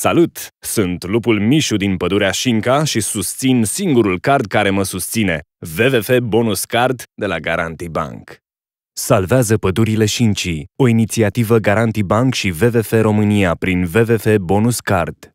Salut! Sunt Lupul Mișu din pădurea Șinca și susțin singurul card care mă susține, WWF Bonus Card de la Garanti Bank. Salvează pădurile Șincii, o inițiativă Garanti Bank și WWF România prin WWF Bonus Card.